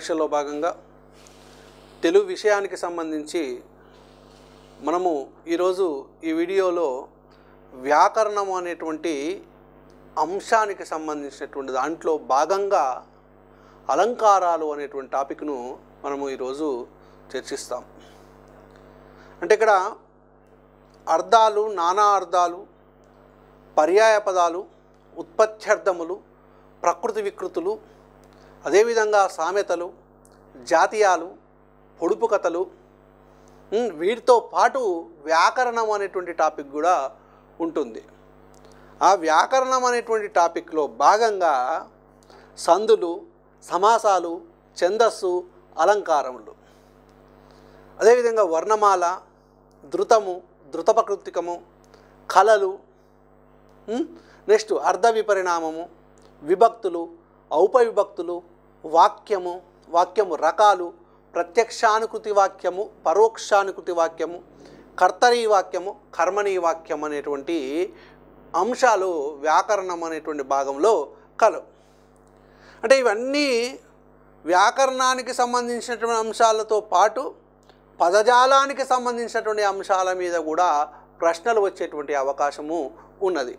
పరీక్షల్లో భాగంగా తెలుగు విషయానికి సంబంధించి మనము ఈరోజు ఈ వీడియోలో వ్యాకరణం అనేటువంటి అంశానికి సంబంధించినటువంటి దాంట్లో భాగంగా అలంకారాలు అనేటువంటి టాపిక్ను మనము ఈరోజు చర్చిస్తాం అంటే ఇక్కడ అర్థాలు నానా అర్థాలు పర్యాయ పదాలు ఉత్పత్త్యర్థములు ప్రకృతి వికృతులు అదేవిధంగా సామెతలు జాతీయాలు పొడుపు కథలు వీటితో పాటు వ్యాకరణం అనేటువంటి టాపిక్ కూడా ఉంటుంది ఆ వ్యాకరణం అనేటువంటి టాపిక్లో భాగంగా సందులు సమాసాలు ఛందస్సు అలంకారములు అదేవిధంగా వర్ణమాల ధృతము ధృతపకృతికము కళలు నెక్స్ట్ అర్ధ విపరిణామము విభక్తులు ఔపవిభక్తులు వాక్యము వాక్యము రకాలు ప్రత్యక్షానుకృతి వాక్యము పరోక్షానుకృతి వాక్యము కర్తరీ వాక్యము కర్మనీ వాక్యం అనేటువంటి అంశాలు వ్యాకరణం అనేటువంటి భాగంలో కలవు అంటే ఇవన్నీ వ్యాకరణానికి సంబంధించినటువంటి అంశాలతో పాటు పదజాలానికి సంబంధించినటువంటి అంశాల మీద కూడా ప్రశ్నలు వచ్చేటువంటి అవకాశము ఉన్నది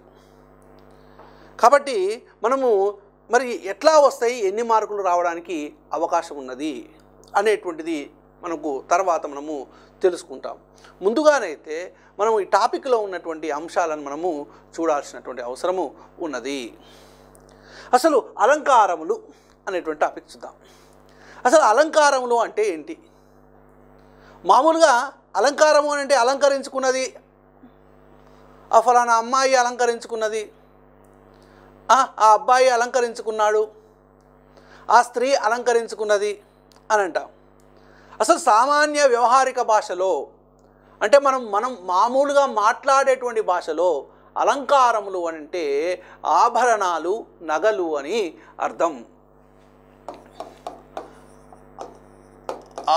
కాబట్టి మనము మరి ఎట్లా వస్తాయి ఎన్ని మార్కులు రావడానికి అవకాశం ఉన్నది అనేటువంటిది మనకు తర్వాత మనము తెలుసుకుంటాం ముందుగానైతే మనం ఈ టాపిక్లో ఉన్నటువంటి అంశాలను మనము చూడాల్సినటువంటి అవసరము ఉన్నది అసలు అలంకారములు అనేటువంటి టాపిక్ చూద్దాం అసలు అలంకారములు అంటే ఏంటి మామూలుగా అలంకారము అంటే అలంకరించుకున్నది ఆ ఫలానా అమ్మాయి అలంకరించుకున్నది ఆ అబ్బాయి అలంకరించుకున్నాడు ఆ స్త్రీ అలంకరించుకున్నది అని అంటాం అసలు సామాన్య వ్యవహారిక భాషలో అంటే మనం మనం మామూలుగా మాట్లాడేటువంటి భాషలో అలంకారములు అంటే ఆభరణాలు నగలు అని అర్థం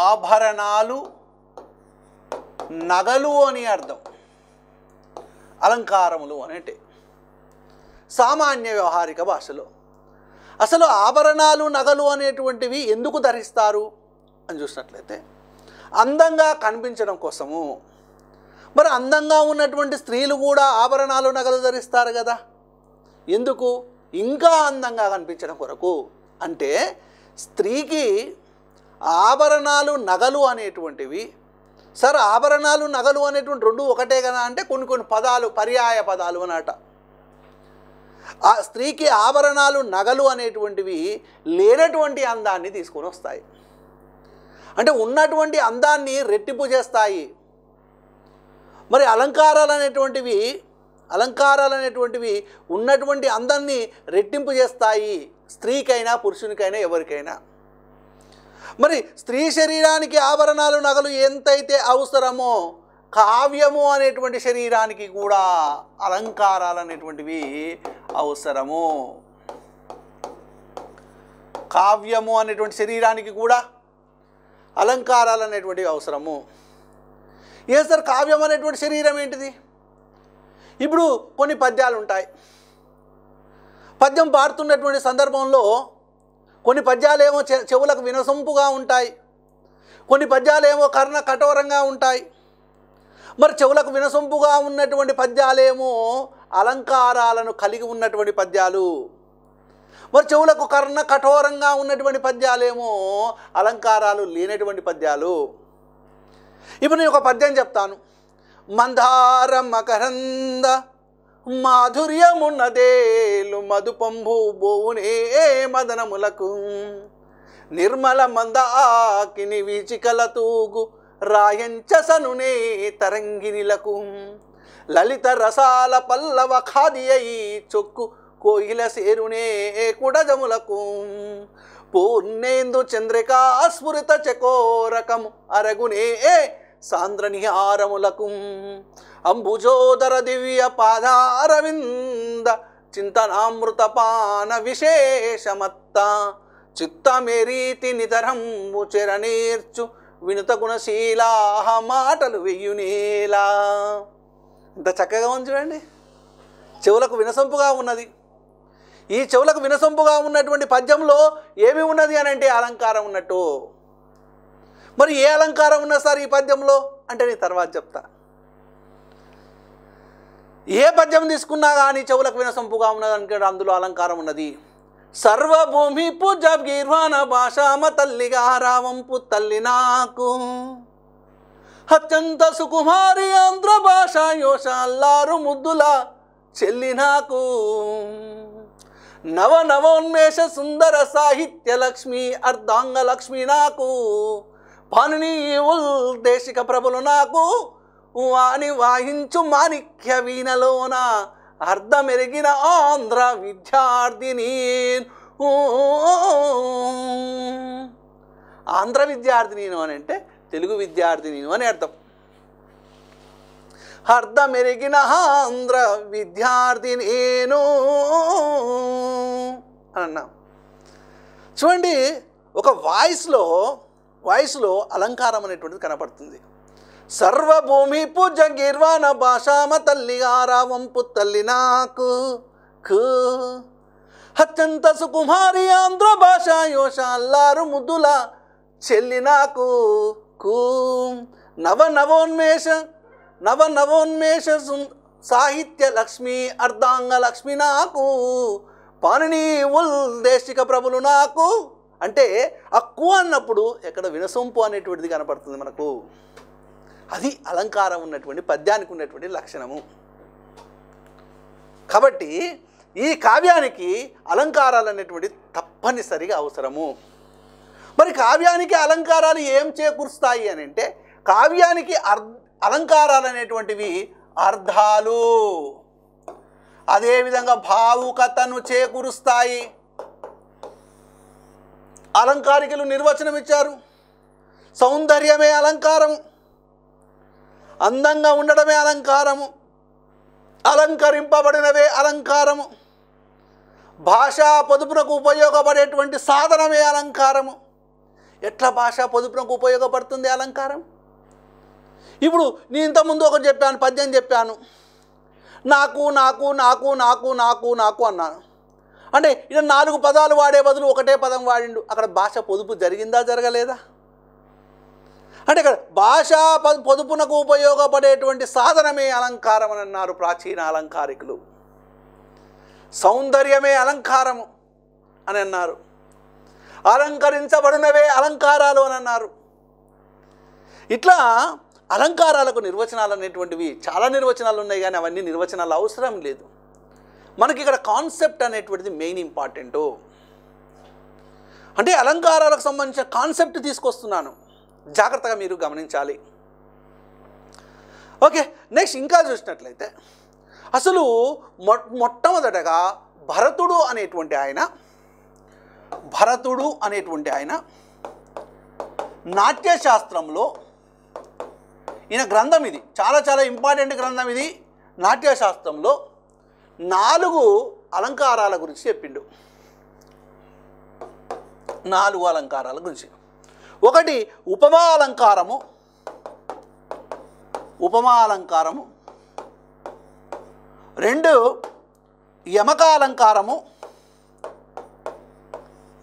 ఆభరణాలు నగలు అని అర్థం అలంకారములు అని అంటే సామాన్య వ్యవహారిక భాషలో అసలు ఆభరణాలు నగలు అనేటువంటివి ఎందుకు ధరిస్తారు అని చూసినట్లయితే అందంగా కనిపించడం కోసము మరి అందంగా ఉన్నటువంటి స్త్రీలు కూడా ఆభరణాలు నగలు ధరిస్తారు కదా ఎందుకు ఇంకా అందంగా కనిపించడం కొరకు అంటే స్త్రీకి ఆభరణాలు నగలు అనేటువంటివి సరే ఆభరణాలు నగలు అనేటువంటి రెండు ఒకటే కదా అంటే కొన్ని కొన్ని పదాలు పర్యాయ పదాలు అనట ఆ స్త్రీకి ఆభరణాలు నగలు అనేటువంటివి లేనటువంటి అందాన్ని తీసుకొని వస్తాయి అంటే ఉన్నటువంటి అందాన్ని రెట్టింపు చేస్తాయి మరి అలంకారాలు అనేటువంటివి అలంకారాలు అనేటువంటివి ఉన్నటువంటి అందాన్ని రెట్టింపు చేస్తాయి స్త్రీకైనా పురుషునికైనా ఎవరికైనా మరి స్త్రీ శరీరానికి ఆభరణాలు నగలు ఎంతైతే అవసరమో కావ్యము అనేటువంటి శరీరానికి కూడా అలంకారాలు అనేటువంటివి అవసరము కావ్యము అనేటువంటి శరీరానికి కూడా అలంకారాలు అనేటువంటివి అవసరము ఏ సార్ కావ్యం అనేటువంటి శరీరం ఏంటిది ఇప్పుడు కొన్ని పద్యాలు ఉంటాయి పద్యం పాడుతున్నటువంటి సందర్భంలో కొన్ని పద్యాలేమో చెవులకు వినసొంపుగా ఉంటాయి కొన్ని పద్యాలేమో కర్ణ కఠోరంగా ఉంటాయి మరి చెవులకు వినసొంపుగా ఉన్నటువంటి పద్యాలేమో అలంకారాలను కలిగి ఉన్నటువంటి పద్యాలు మరి చెవులకు కర్ణ కఠోరంగా ఉన్నటువంటి పద్యాలేమో అలంకారాలు లేనటువంటి పద్యాలు ఇప్పుడు నేను ఒక పద్యం చెప్తాను మందార మకరంద మాధుర్యమున్నదేలు మధుపంభు బోనే మదనములకు నిర్మల మందాకిని వీచికల తూగు రాయంచసనునే తరంగిణిలకు లలిత రసాల పల్లవ అయి చొక్కు కోయిల సేరునే కుడజములకు పూర్ణేందు చంద్రికా స్ఫురిత చకోరకము అరగునే సాంద్ర నిహారములకు అంబుజోదర దివ్య పాదారవింద చింతనామృత పాన విశేషమత్త చిత్తమే రీతి నితరంబు చెరనేర్చు వినుత గుణశీలాహ మాటలు వెయ్యునేలా ఇంత చక్కగా ఉంది చూడండి చెవులకు వినసొంపుగా ఉన్నది ఈ చెవులకు వినసొంపుగా ఉన్నటువంటి పద్యంలో ఏమి ఉన్నది అని అంటే అలంకారం ఉన్నట్టు మరి ఏ అలంకారం ఉన్నా సార్ ఈ పద్యంలో అంటే నేను తర్వాత చెప్తా ఏ పద్యం తీసుకున్నా కానీ చెవులకు వినసొంపుగా ఉన్నది అంటే అందులో అలంకారం ఉన్నది సర్వభూమి పూజ గీర్వాణ భాషామ తల్లిగా రావంపు తల్లి నాకు అత్యంత సుకుమారి ఆంధ్ర భాష యోష అల్లారు ముద్దుల చెల్లి నాకు నవ నవోన్మేష సుందర సాహిత్య లక్ష్మి అర్ధాంగ లక్ష్మి నాకు పనుని ఉల్ దేశిక ప్రభులు నాకు వాని వాయించు మాణిక్య వీణలోన అర్ధమెరిగిన ఆంధ్ర విద్యార్థిని ఆంధ్ర విద్యార్థిని అని అంటే తెలుగు విద్యార్థి నేను అని అర్థం అర్ధమెరిగిన ఆంధ్ర విద్యార్థి నేను అని అన్నా చూడండి ఒక వాయిస్లో వాయిస్లో అలంకారం అనేటువంటిది కనపడుతుంది సర్వభూమి పూజ గీర్వాణ భాషామ తల్లి ఆరావంపు తల్లి నాకు అత్యంత సుకుమారి ఆంధ్ర భాష యోష అల్లారు ముద్దుల చెల్లి నాకు కూం నవ నవోన్మేష సాహిత్య లక్ష్మి అర్ధాంగ లక్ష్మి నాకు పాణిని ఉల్ దేశిక ప్రభులు నాకు అంటే అక్కు అన్నప్పుడు ఎక్కడ వినసొంపు అనేటువంటిది కనపడుతుంది మనకు అది అలంకారం ఉన్నటువంటి పద్యానికి ఉన్నటువంటి లక్షణము కాబట్టి ఈ కావ్యానికి అలంకారాలు అనేటువంటి తప్పనిసరిగా అవసరము మరి కావ్యానికి అలంకారాలు ఏం చేకూరుస్తాయి అని అంటే కావ్యానికి అర్ అలంకారాలు అనేటువంటివి అర్థాలు అదేవిధంగా భావుకతను చేకూరుస్తాయి అలంకారికలు నిర్వచనం ఇచ్చారు సౌందర్యమే అలంకారము అందంగా ఉండడమే అలంకారము అలంకరింపబడినవే అలంకారము భాషా పొదుపునకు ఉపయోగపడేటువంటి సాధనమే అలంకారము ఎట్లా భాష పొదుపునకు ఉపయోగపడుతుంది అలంకారం ఇప్పుడు నేను ఇంతకుముందు ఒకటి చెప్పాను పద్యం చెప్పాను నాకు నాకు నాకు నాకు నాకు నాకు అన్నాను అంటే ఇక నాలుగు పదాలు వాడే బదులు ఒకటే పదం వాడిండు అక్కడ భాష పొదుపు జరిగిందా జరగలేదా అంటే ఇక్కడ భాష పొదుపునకు ఉపయోగపడేటువంటి సాధనమే అలంకారం అని అన్నారు ప్రాచీన అలంకారికులు సౌందర్యమే అలంకారము అని అన్నారు అలంకరించబడినవే అలంకారాలు అని అన్నారు ఇట్లా అలంకారాలకు నిర్వచనాలు అనేటువంటివి చాలా నిర్వచనాలు ఉన్నాయి కానీ అవన్నీ నిర్వచనాలు అవసరం లేదు మనకి ఇక్కడ కాన్సెప్ట్ అనేటువంటిది మెయిన్ ఇంపార్టెంటు అంటే అలంకారాలకు సంబంధించిన కాన్సెప్ట్ తీసుకొస్తున్నాను జాగ్రత్తగా మీరు గమనించాలి ఓకే నెక్స్ట్ ఇంకా చూసినట్లయితే అసలు మొట్టమొదటగా భరతుడు అనేటువంటి ఆయన భరతుడు అనేటువంటి ఆయన నాట్యశాస్త్రంలో ఈయన గ్రంథం ఇది చాలా చాలా ఇంపార్టెంట్ గ్రంథం ఇది నాట్యశాస్త్రంలో నాలుగు అలంకారాల గురించి చెప్పిండు నాలుగు అలంకారాల గురించి ఒకటి ఉపమా అలంకారము ఉపమా అలంకారము రెండు యమకాలంకారము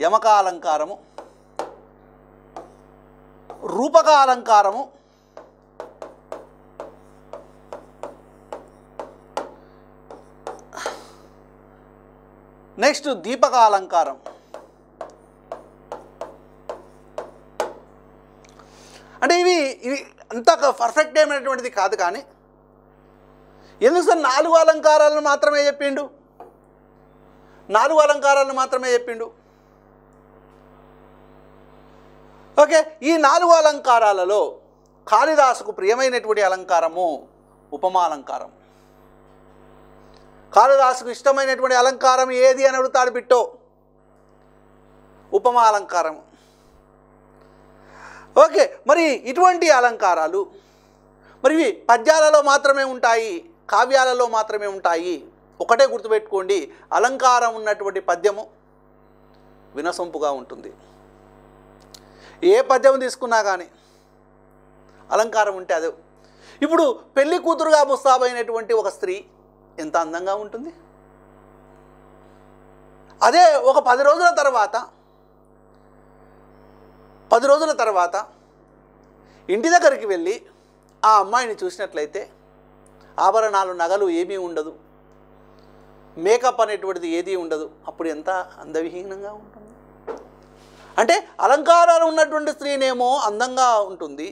యమకాలంకారము రూపకాలంకారము నెక్స్ట్ దీపకాలంకారం అంటే ఇవి ఇవి అంత పర్ఫెక్ట్ అయినటువంటిది కాదు కానీ ఎందుకు సార్ నాలుగు అలంకారాలను మాత్రమే చెప్పిండు నాలుగు అలంకారాలను మాత్రమే చెప్పిండు ఓకే ఈ నాలుగు అలంకారాలలో కాళిదాసుకు ప్రియమైనటువంటి అలంకారము ఉపమాలంకారం కాళిదాసుకు ఇష్టమైనటువంటి అలంకారం ఏది అని అడుగుతాడు బిట్టో ఉపమాలంకారం ఓకే మరి ఇటువంటి అలంకారాలు మరి ఇవి పద్యాలలో మాత్రమే ఉంటాయి కావ్యాలలో మాత్రమే ఉంటాయి ఒకటే గుర్తుపెట్టుకోండి అలంకారం ఉన్నటువంటి పద్యము వినసొంపుగా ఉంటుంది ఏ పద్యం తీసుకున్నా కానీ అలంకారం ఉంటే అదే ఇప్పుడు పెళ్లి కూతురుగా ముస్తాబైనటువంటి ఒక స్త్రీ ఎంత అందంగా ఉంటుంది అదే ఒక పది రోజుల తర్వాత పది రోజుల తర్వాత ఇంటి దగ్గరికి వెళ్ళి ఆ అమ్మాయిని చూసినట్లయితే ఆభరణాలు నగలు ఏమీ ఉండదు మేకప్ అనేటువంటిది ఏదీ ఉండదు అప్పుడు ఎంత అందవిహీనంగా ఉంటుంది అంటే అలంకారాలు ఉన్నటువంటి స్త్రీనేమో అందంగా ఉంటుంది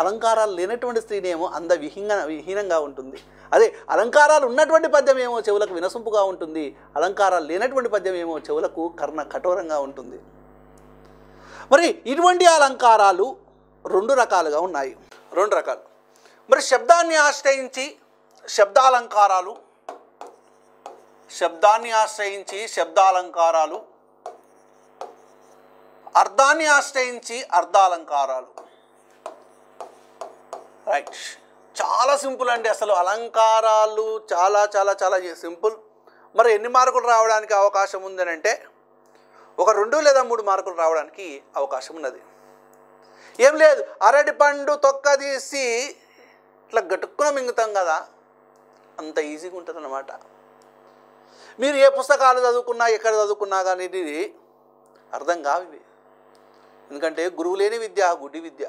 అలంకారాలు లేనటువంటి స్త్రీనేమో అంద విహీన విహీనంగా ఉంటుంది అదే అలంకారాలు ఉన్నటువంటి పద్యం ఏమో చెవులకు వినసొంపుగా ఉంటుంది అలంకారాలు లేనటువంటి పద్యం ఏమో చెవులకు కర్ణ కఠోరంగా ఉంటుంది మరి ఇటువంటి అలంకారాలు రెండు రకాలుగా ఉన్నాయి రెండు రకాలు మరి శబ్దాన్ని ఆశ్రయించి శబ్దాలంకారాలు శబ్దాన్ని ఆశ్రయించి శబ్దాలంకారాలు అర్ధాన్ని ఆశ్రయించి అర్థాలంకారాలు రైట్ చాలా సింపుల్ అండి అసలు అలంకారాలు చాలా చాలా చాలా సింపుల్ మరి ఎన్ని మార్కులు రావడానికి అవకాశం ఉందని అంటే ఒక రెండు లేదా మూడు మార్కులు రావడానికి అవకాశం ఉన్నది ఏం లేదు అరటి పండు తొక్క తీసి ఇట్లా గట్టుక్కున మింగుతాం కదా అంత ఈజీగా ఉంటుంది అన్నమాట మీరు ఏ పుస్తకాలు చదువుకున్నా ఎక్కడ చదువుకున్నా కానీ ఇది అర్థం కావు ఇవి ఎందుకంటే గురువు లేని విద్య గుడ్డి విద్య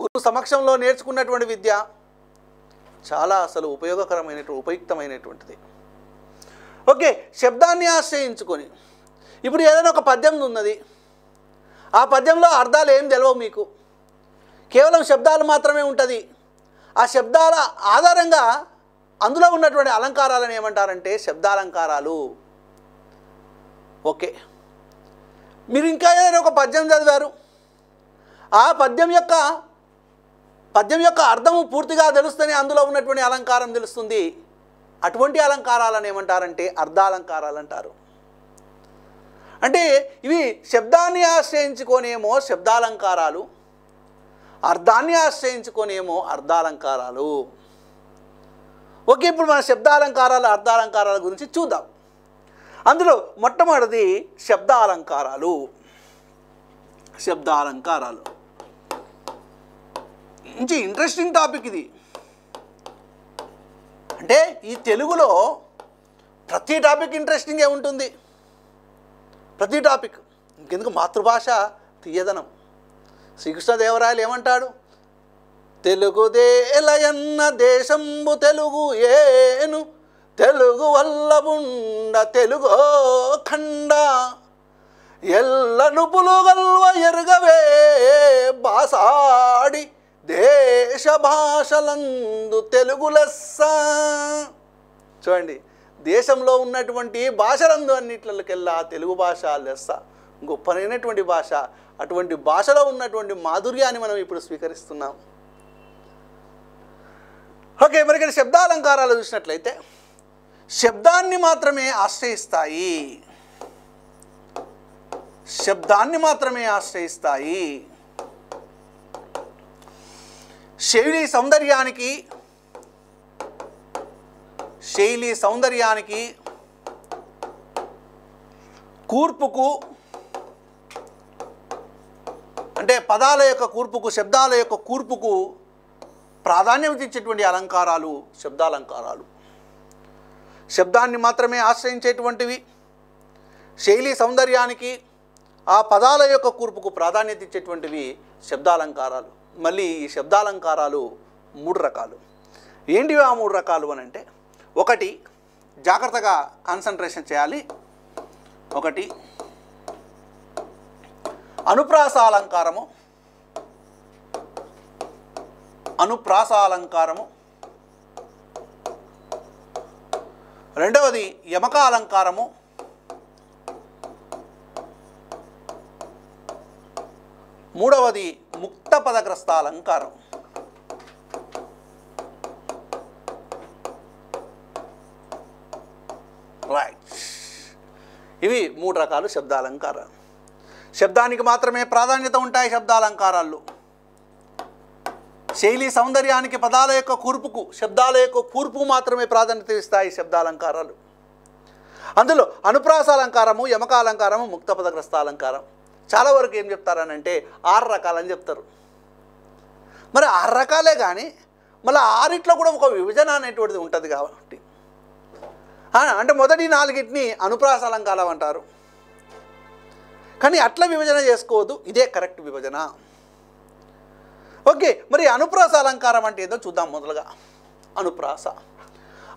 గురువు సమక్షంలో నేర్చుకున్నటువంటి విద్య చాలా అసలు ఉపయోగకరమైనటువంటి ఉపయుక్తమైనటువంటిది ఓకే శబ్దాన్ని ఆశ్రయించుకొని ఇప్పుడు ఏదైనా ఒక పద్యం ఉన్నది ఆ పద్యంలో అర్థాలు ఏం తెలవవు మీకు కేవలం శబ్దాలు మాత్రమే ఉంటుంది ఆ శబ్దాల ఆధారంగా అందులో ఉన్నటువంటి అలంకారాలను ఏమంటారంటే శబ్దాలంకారాలు ఓకే మీరు ఇంకా ఏదైనా ఒక పద్యం చదివారు ఆ పద్యం యొక్క పద్యం యొక్క అర్థము పూర్తిగా తెలుస్తుంది అందులో ఉన్నటువంటి అలంకారం తెలుస్తుంది అటువంటి అలంకారాలను ఏమంటారంటే అర్థాలంకారాలు అంటారు అంటే ఇవి శబ్దాన్ని ఆశ్రయించుకొనేమో శబ్దాలంకారాలు అర్థాన్ని ఆశ్రయించుకొనేమో అర్థాలంకారాలు ఓకే ఇప్పుడు మన శబ్దాలంకారాలు అర్థాలంకారాల గురించి చూద్దాం అందులో మొట్టమొదటిది శబ్దాలంకారాలు శబ్దాలంకారాలు మంచి ఇంట్రెస్టింగ్ టాపిక్ ఇది అంటే ఈ తెలుగులో ప్రతి టాపిక్ ఇంట్రెస్టింగే ఉంటుంది ప్రతి టాపిక్ ఇంకెందుకు మాతృభాష తీయదనం శ్రీకృష్ణదేవరాయలు ఏమంటాడు తెలుగుదేలయన్న దేశంబు తెలుగు ఏను తెలుగు వల్ల ఉండ తెలుగో ఖండ ఎల్ల నుపులు గల్వ ఎరుగవే బాసాడి దేశ భాషలందు తెలుగు లెస్స చూడండి దేశంలో ఉన్నటువంటి భాషలందు అన్నిట్లకెల్లా తెలుగు భాష లెస్స గొప్పనైనటువంటి భాష అటువంటి భాషలో ఉన్నటువంటి మాధుర్యాన్ని మనం ఇప్పుడు స్వీకరిస్తున్నాం ఓకే మరి ఇక్కడ శబ్దాలంకారాలు చూసినట్లయితే శబ్దాన్ని మాత్రమే ఆశ్రయిస్తాయి శబ్దాన్ని మాత్రమే ఆశ్రయిస్తాయి శైలి సౌందర్యానికి శైలి సౌందర్యానికి కూర్పుకు అంటే పదాల యొక్క కూర్పుకు శబ్దాల యొక్క కూర్పుకు ప్రాధాన్యం ఇచ్చేటువంటి అలంకారాలు శబ్దాలంకారాలు శబ్దాన్ని మాత్రమే ఆశ్రయించేటువంటివి శైలి సౌందర్యానికి ఆ పదాల యొక్క కూర్పుకు ప్రాధాన్యత ఇచ్చేటువంటివి శబ్దాలంకారాలు మళ్ళీ ఈ శబ్దాలంకారాలు మూడు రకాలు ఏంటివి ఆ మూడు రకాలు అని అంటే ఒకటి జాగ్రత్తగా కాన్సన్ట్రేషన్ చేయాలి ఒకటి అనుప్రాస అలంకారము అనుప్రాస అలంకారము రెండవది యమక అలంకారము మూడవది ముక్త పదగ్రస్త అలంకారం రైట్ ఇవి మూడు రకాలు శబ్దాలంకారాలు శబ్దానికి మాత్రమే ప్రాధాన్యత ఉంటాయి శబ్దాలంకారాల్లో శైలి సౌందర్యానికి పదాల యొక్క కూర్పుకు శబ్దాల యొక్క కూర్పు మాత్రమే ప్రాధాన్యత ఇస్తాయి శబ్దాలంకారాలు అందులో అనుప్రాసాలంకారము యమకాలంకారము ముక్త అలంకారం చాలా వరకు ఏం చెప్తారనంటే ఆరు రకాలని చెప్తారు మరి ఆరు రకాలే కానీ మళ్ళీ ఆరిట్లో కూడా ఒక విభజన అనేటువంటిది ఉంటుంది కాబట్టి అంటే మొదటి నాలుగిటిని అలంకారం అంటారు కానీ అట్లా విభజన చేసుకోవద్దు ఇదే కరెక్ట్ విభజన ఓకే మరి అనుప్రాస అలంకారం అంటే ఏదో చూద్దాం మొదలుగా అనుప్రాస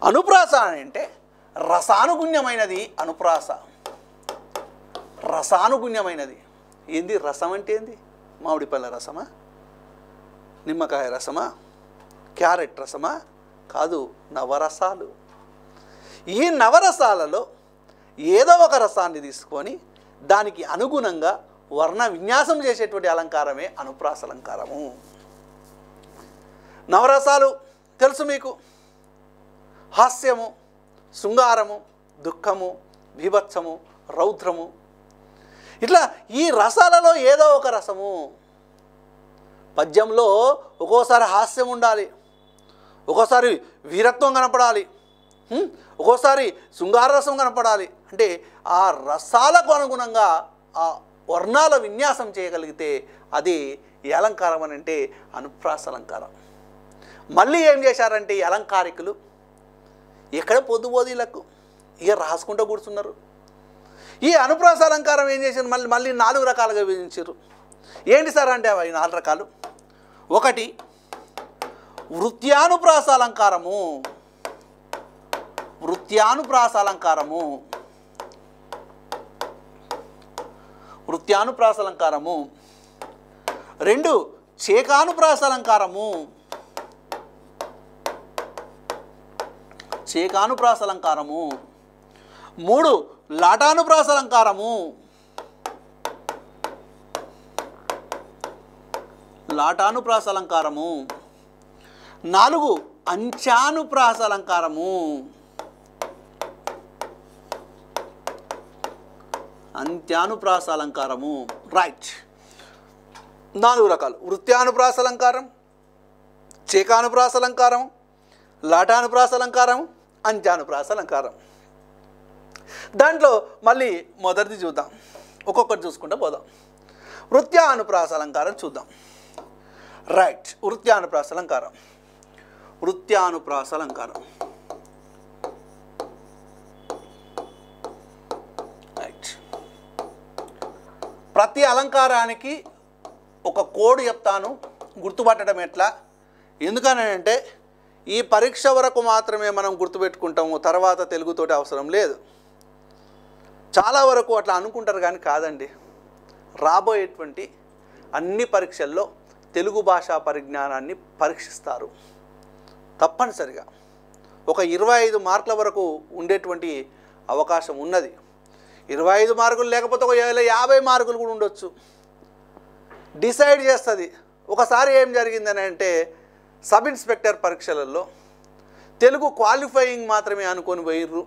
అనుప్రాస అంటే రసానుగుణ్యమైనది అనుప్రాస రసానుగుణ్యమైనది ఏంది రసం అంటే ఏంది మామిడిపల్ల రసమా నిమ్మకాయ రసమా క్యారెట్ రసమా కాదు నవరసాలు ఈ నవరసాలలో ఏదో ఒక రసాన్ని తీసుకొని దానికి అనుగుణంగా వర్ణ విన్యాసం చేసేటువంటి అలంకారమే అనుప్రాస అలంకారము నవరసాలు తెలుసు మీకు హాస్యము శృంగారము దుఃఖము భీభత్సము రౌద్రము ఇట్లా ఈ రసాలలో ఏదో ఒక రసము పద్యంలో ఒక్కోసారి హాస్యం ఉండాలి ఒక్కోసారి వీరత్వం కనపడాలి ఒక్కోసారి శృంగార రసం కనపడాలి అంటే ఆ రసాలకు అనుగుణంగా ఆ వర్ణాల విన్యాసం చేయగలిగితే అది ఏ అలంకారం అని అంటే అనుప్రాస అలంకారం మళ్ళీ ఏం చేశారంటే ఈ అలంకారికులు ఎక్కడ పొద్దుబోదీలకు ఇక రాసుకుంటూ కూర్చున్నారు ఈ అనుప్రాస అలంకారం ఏం చేశారు మళ్ళీ మళ్ళీ నాలుగు రకాలుగా విభజించారు ఏంటి సార్ అంటే అవి నాలుగు రకాలు ఒకటి వృత్యానుప్రాస అలంకారము వృత్యానుప్రాస అలంకారము వృత్యానుప్రాస అలంకారము రెండు చేకానుప్రాస అలంకారము చేకానుప్రాస అలంకారము మూడు లాటానుప్రాస అలంకారము లాటానుప్రాస అలంకారము నాలుగు అలంకారము అంత్యానుప్రాస అలంకారము రైట్ నాలుగు రకాలు వృత్యానుప్రాస అలంకారం చేకానుప్రాస అలంకారం లాటానుప్రాస అలంకారం ప్రాస అలంకారం దాంట్లో మళ్ళీ మొదటిది చూద్దాం ఒక్కొక్కటి చూసుకుంటూ పోదాం వృత్యానుప్రాస అలంకారం చూద్దాం రైట్ వృత్యానుప్రాస అలంకారం వృత్యానుప్రాస అలంకారం రైట్ ప్రతి అలంకారానికి ఒక కోడ్ చెప్తాను గుర్తుపట్టడం ఎట్లా ఎందుకనంటే ఈ పరీక్ష వరకు మాత్రమే మనం గుర్తుపెట్టుకుంటాము తర్వాత తెలుగుతోటి అవసరం లేదు చాలా వరకు అట్లా అనుకుంటారు కానీ కాదండి రాబోయేటువంటి అన్ని పరీక్షల్లో తెలుగు భాషా పరిజ్ఞానాన్ని పరీక్షిస్తారు తప్పనిసరిగా ఒక ఇరవై ఐదు మార్కుల వరకు ఉండేటువంటి అవకాశం ఉన్నది ఇరవై ఐదు మార్కులు లేకపోతే ఒక యాభై మార్కులు కూడా ఉండొచ్చు డిసైడ్ చేస్తుంది ఒకసారి ఏం జరిగిందని అంటే సబ్ ఇన్స్పెక్టర్ పరీక్షలలో తెలుగు క్వాలిఫైయింగ్ మాత్రమే అనుకొని పోయిర్రు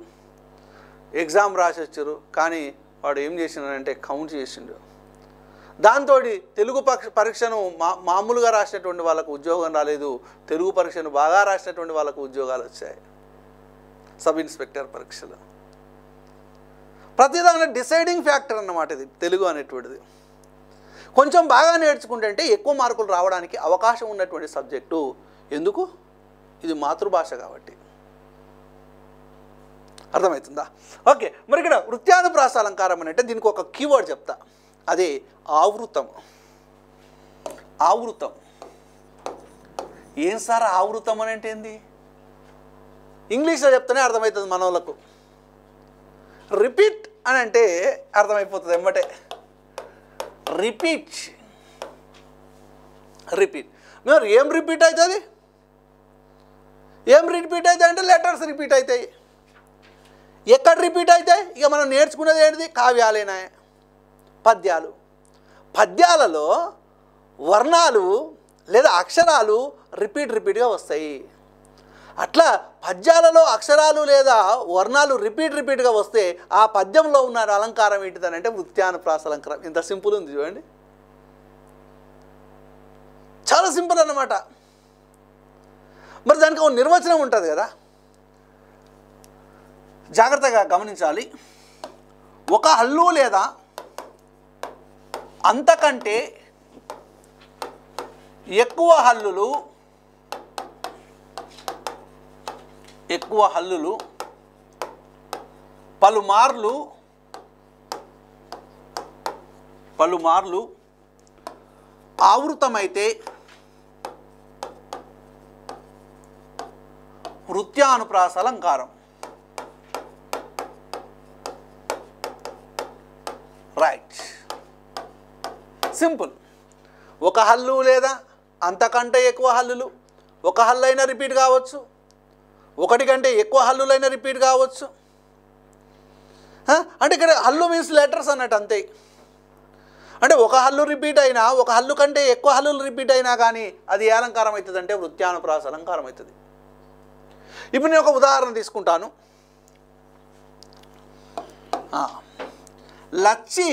ఎగ్జామ్ రాసొచ్చారు కానీ వాడు ఏం చేసినాడంటే కౌంట్ చేసిండు దాంతో తెలుగు పక్ష పరీక్షను మా మామూలుగా రాసినటువంటి వాళ్ళకు ఉద్యోగం రాలేదు తెలుగు పరీక్షను బాగా రాసినటువంటి వాళ్ళకు ఉద్యోగాలు వచ్చాయి సబ్ ఇన్స్పెక్టర్ పరీక్షలు ప్రతిదాని డిసైడింగ్ ఫ్యాక్టర్ అన్నమాట ఇది తెలుగు అనేటువంటిది కొంచెం బాగా నేర్చుకుంటే ఎక్కువ మార్కులు రావడానికి అవకాశం ఉన్నటువంటి సబ్జెక్టు ఎందుకు ఇది మాతృభాష కాబట్టి అర్థమవుతుందా ఓకే మరి ఇక్కడ వృత్యానుప్రాస అలంకారం అని అంటే దీనికి ఒక కీవర్డ్ చెప్తా అదే ఆవృతం ఆవృతం ఏం సార్ ఆవృతం అని అంటే ఏంది ఇంగ్లీష్లో చెప్తేనే అర్థమవుతుంది మనవలకు రిపీట్ అని అంటే అర్థమైపోతుంది ఎంబటే రిపీట్ రిపీట్ మీరు ఏం రిపీట్ అవుతుంది ఏం రిపీట్ అవుతాయి అంటే లెటర్స్ రిపీట్ అవుతాయి ఎక్కడ రిపీట్ అవుతాయి ఇక మనం నేర్చుకునేది ఏంటిది కావ్యాలైనా పద్యాలు పద్యాలలో వర్ణాలు లేదా అక్షరాలు రిపీట్ రిపీట్గా వస్తాయి అట్లా పద్యాలలో అక్షరాలు లేదా వర్ణాలు రిపీట్ రిపీట్గా వస్తే ఆ పద్యంలో ఉన్న అలంకారం ఏంటిదని ఏంటిదనంటే ప్రాస ప్రాసలంకారం ఇంత సింపుల్ ఉంది చూడండి చాలా సింపుల్ అన్నమాట మరి దానికి ఒక నిర్వచనం ఉంటుంది కదా జాగ్రత్తగా గమనించాలి ఒక హల్లు లేదా అంతకంటే ఎక్కువ హల్లులు ఎక్కువ హల్లులు పలుమార్లు పలుమార్లు ఆవృతమైతే వృత్యానుప్రాస అలంకారం రైట్ సింపుల్ ఒక హల్లు లేదా అంతకంటే ఎక్కువ హల్లులు ఒక హల్లు అయినా రిపీట్ కావచ్చు ఒకటి కంటే ఎక్కువ హల్లులైనా రిపీట్ కావచ్చు అంటే ఇక్కడ హల్లు మీన్స్ లెటర్స్ అన్నట్టు అంతే అంటే ఒక హల్లు రిపీట్ అయినా ఒక హల్లు కంటే ఎక్కువ హల్లులు రిపీట్ అయినా కానీ అది ఏ అలంకారం అవుతుంది అంటే వృత్యానుప్రాస అలంకారం అవుతుంది ఇప్పుడు నేను ఒక ఉదాహరణ తీసుకుంటాను లచ్చి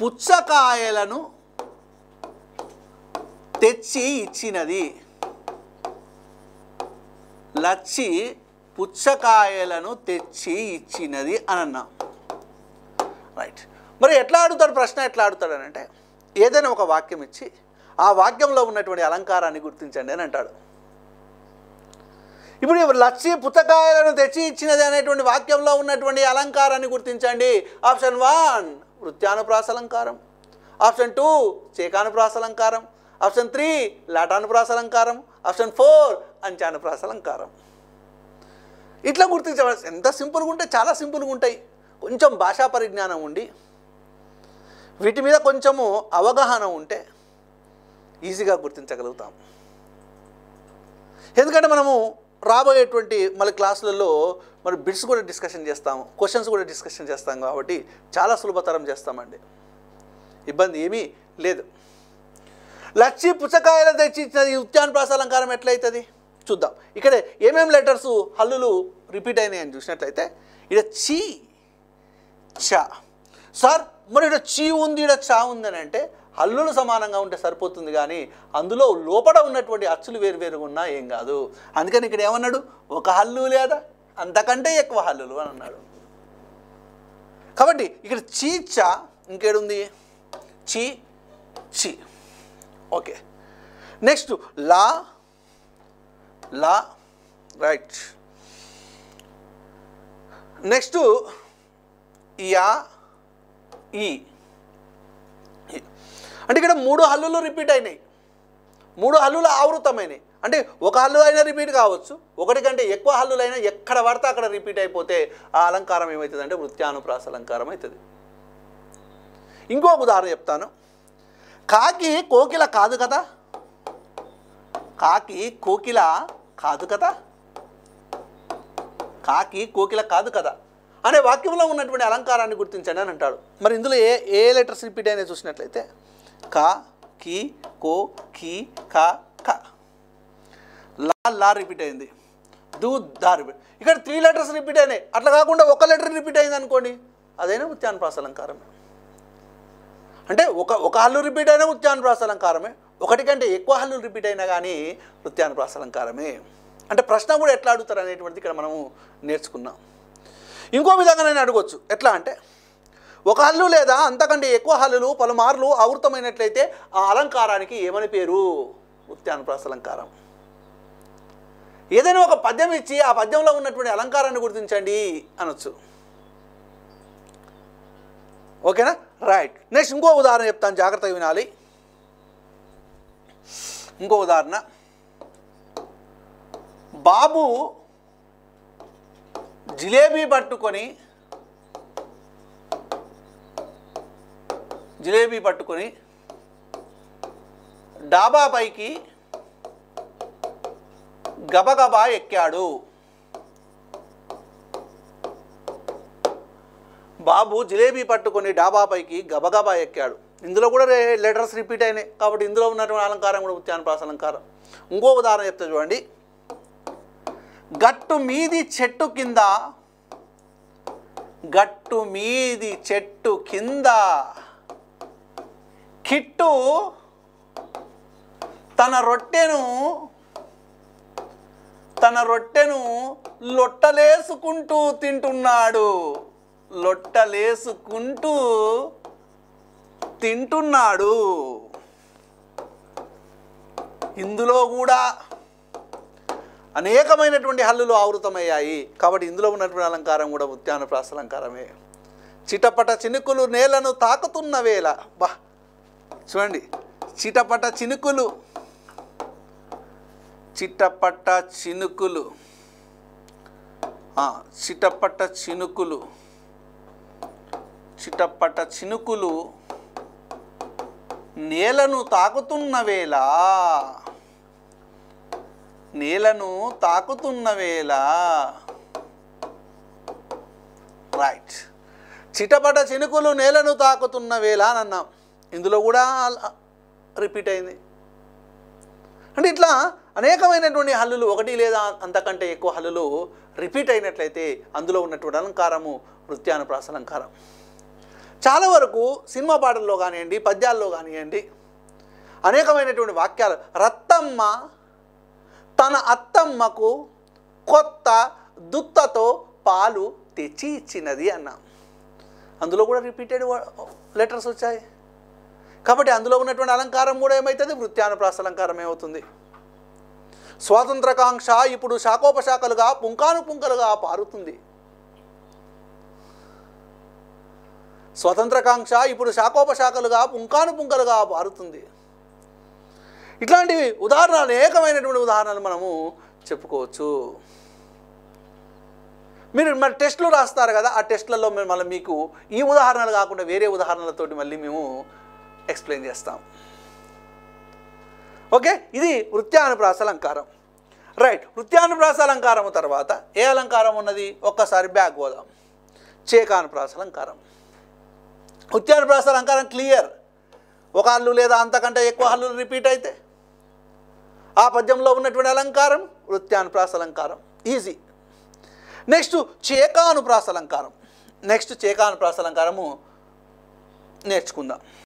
పుచ్చకాయలను తెచ్చి ఇచ్చినది లచ్చి పుచ్చకాయలను తెచ్చి ఇచ్చినది అని అన్నాం రైట్ మరి ఎట్లా ఆడుతాడు ప్రశ్న ఎట్లా ఆడుతాడు అని అంటే ఏదైనా ఒక వాక్యం ఇచ్చి ఆ వాక్యంలో ఉన్నటువంటి అలంకారాన్ని గుర్తించండి అని అంటాడు ఇప్పుడు లచ్చి పుచ్చకాయలను తెచ్చి ఇచ్చినది అనేటువంటి వాక్యంలో ఉన్నటువంటి అలంకారాన్ని గుర్తించండి ఆప్షన్ వన్ వృత్యానుప్రాస అలంకారం ఆప్షన్ టూ చేకానుప్రాస అలంకారం ఆప్షన్ త్రీ లాటానుప్రాస అలంకారం ఆప్షన్ ఫోర్ అంచానప్రాస అలంకారం ఇట్లా గుర్తించవలసి ఎంత సింపుల్గా ఉంటే చాలా సింపుల్గా ఉంటాయి కొంచెం భాషా పరిజ్ఞానం ఉండి వీటి మీద కొంచెము అవగాహన ఉంటే ఈజీగా గుర్తించగలుగుతాం ఎందుకంటే మనము రాబోయేటువంటి మళ్ళీ క్లాసులలో మరి బిట్స్ కూడా డిస్కషన్ చేస్తాము క్వశ్చన్స్ కూడా డిస్కషన్ చేస్తాం కాబట్టి చాలా సులభతరం చేస్తామండి ఇబ్బంది ఏమీ లేదు లచ్చి పుచ్చకాయలు తెచ్చి ఉద్యాన ప్రాసాలంకారం ఎట్లయితుంది చూద్దాం ఇక్కడ ఏమేమి లెటర్స్ హల్లులు రిపీట్ అయినాయని చూసినట్లయితే ఇక్కడ చీ చ సార్ మరి ఇక్కడ చీ ఉంది ఇక్కడ చా ఉందని అంటే హల్లులు సమానంగా ఉంటే సరిపోతుంది కానీ అందులో లోపల ఉన్నటువంటి అచ్చులు వేరువేరుగా ఉన్నా ఏం కాదు అందుకని ఇక్కడ ఏమన్నాడు ఒక హల్లు లేదా అంతకంటే ఎక్కువ హల్లులు అని అన్నాడు కాబట్టి ఇక్కడ చీ చ ఇంకేడుంది చీ చీ ఓకే నెక్స్ట్ లా లా రైట్ నెక్స్ట్ యా ఈ అంటే ఇక్కడ మూడు హల్లులు రిపీట్ అయినాయి మూడు హల్లులు ఆవృతమైనవి అంటే ఒక హల్లు అయినా రిపీట్ కావచ్చు ఒకటి కంటే ఎక్కువ హల్లులైనా ఎక్కడ పడితే అక్కడ రిపీట్ అయిపోతే ఆ అలంకారం ఏమవుతుంది అంటే నృత్యానుప్రాస అలంకారం అవుతుంది ఇంకో ఉదాహరణ చెప్తాను కాకి కోకిల కాదు కదా కాకి కోకిల కాదు కదా కాకి కోకిల కాదు కదా అనే వాక్యంలో ఉన్నటువంటి అలంకారాన్ని గుర్తించండి అని అంటాడు మరి ఇందులో ఏ ఏ లెటర్స్ రిపీట్ అయినా చూసినట్లయితే కా కి కో కి కా క లా లా రిపీట్ అయింది దూ దా రిపీట్ ఇక్కడ త్రీ లెటర్స్ రిపీట్ అయినాయి అట్లా కాకుండా ఒక లెటర్ రిపీట్ అయింది అనుకోండి అదైనా ముత్యాన్పాస అలంకారం అంటే ఒక ఒక హల్లు రిపీట్ అయినా వృత్యానుప్రాసలంకారమే ఒకటి కంటే ఎక్కువ హల్లు రిపీట్ అయినా కానీ వృత్యానుప్రాసలంకారమే అంటే ప్రశ్న కూడా ఎట్లా అడుగుతారు అనేటువంటిది ఇక్కడ మనము నేర్చుకున్నాం ఇంకో విధంగా నేను అడగవచ్చు ఎట్లా అంటే ఒక హల్లు లేదా అంతకంటే ఎక్కువ హల్లులు పలుమార్లు ఆవృతమైనట్లయితే ఆ అలంకారానికి ఏమని పేరు వృత్యానుప్రాస అలంకారం ఏదైనా ఒక పద్యం ఇచ్చి ఆ పద్యంలో ఉన్నటువంటి అలంకారాన్ని గుర్తించండి అనొచ్చు ఓకేనా రైట్ నెక్స్ట్ ఇంకో ఉదాహరణ చెప్తాను జాగ్రత్తగా వినాలి ఇంకో ఉదాహరణ బాబు జిలేబీ పట్టుకొని జిలేబీ పట్టుకొని డాబా పైకి గబగబా ఎక్కాడు బాబు జిలేబీ పట్టుకొని డాబాపైకి గబగబా ఎక్కాడు ఇందులో కూడా లెటర్స్ రిపీట్ అయినాయి కాబట్టి ఇందులో ఉన్నటువంటి అలంకారం కూడా ప్రాస అలంకారం ఇంకో ఉదాహరణ చెప్తే చూడండి గట్టు మీది చెట్టు కింద గట్టు మీది చెట్టు కింద కిట్టు తన రొట్టెను తన రొట్టెను లొట్టలేసుకుంటూ తింటున్నాడు లొట్టలేసుకుంటూ తింటున్నాడు ఇందులో కూడా అనేకమైనటువంటి హల్లులు ఆవృతమయ్యాయి కాబట్టి ఇందులో ఉన్నటువంటి అలంకారం కూడా ఉద్యాన ప్రాసలంకారమే చిటపట చినుకులు నేలను తాకుతున్న వేళ బా చూడండి చిటపట చినుకులు చిటపట చినుకులు చిటపట చినుకులు చిటపట చినుకులు నేలను తాకుతున్న వేళ నేలను తాకుతున్న వేళ రైట్ చిటపట చినుకులు నేలను తాకుతున్న వేళ అని అన్నాం ఇందులో కూడా రిపీట్ అయింది అంటే ఇట్లా అనేకమైనటువంటి హల్లులు ఒకటి లేదా అంతకంటే ఎక్కువ హల్లులు రిపీట్ అయినట్లయితే అందులో ఉన్నటువంటి అలంకారము వృత్యానుప్రాస అలంకారం చాలా వరకు సినిమా పాటల్లో కానివ్వండి పద్యాల్లో కానివ్వండి అనేకమైనటువంటి వాక్యాలు రత్తమ్మ తన అత్తమ్మకు కొత్త దుత్తతో పాలు తెచ్చి ఇచ్చినది అన్న అందులో కూడా రిపీటెడ్ లెటర్స్ వచ్చాయి కాబట్టి అందులో ఉన్నటువంటి అలంకారం కూడా ఏమవుతుంది వృత్యానుప్రాస అలంకారం ఏమవుతుంది స్వాతంత్రకాంక్ష ఇప్పుడు శాఖోపశాఖలుగా పుంకాను పుంకలుగా పారుతుంది స్వతంత్రకాంక్ష ఇప్పుడు శాఖోపశాఖలుగా పుంకాను పుంకలుగా మారుతుంది ఇట్లాంటివి ఉదాహరణలు అనేకమైనటువంటి ఉదాహరణలు మనము చెప్పుకోవచ్చు మీరు మరి టెస్టులు రాస్తారు కదా ఆ టెస్ట్లలో మేము మళ్ళీ మీకు ఈ ఉదాహరణలు కాకుండా వేరే ఉదాహరణలతోటి మళ్ళీ మేము ఎక్స్ప్లెయిన్ చేస్తాం ఓకే ఇది వృత్యానుప్రాస అలంకారం రైట్ వృత్యానుప్రాస అలంకారం తర్వాత ఏ అలంకారం ఉన్నది ఒక్కసారి బ్యాగ్ పోదాం చేకానుప్రాస అలంకారం ఉచ్చారణ ప్రాస అలంకారం క్లియర్ ఒక హల్లు లేదా అంతకంటే ఎక్కువ హల్లులు రిపీట్ అయితే ఆ పద్యంలో ఉన్నటువంటి అలంకారం వృత్యానుప్రాస అలంకారం ఈజీ నెక్స్ట్ చేకానుప్రాస అలంకారం నెక్స్ట్ చేకానుప్రాస అలంకారము నేర్చుకుందాం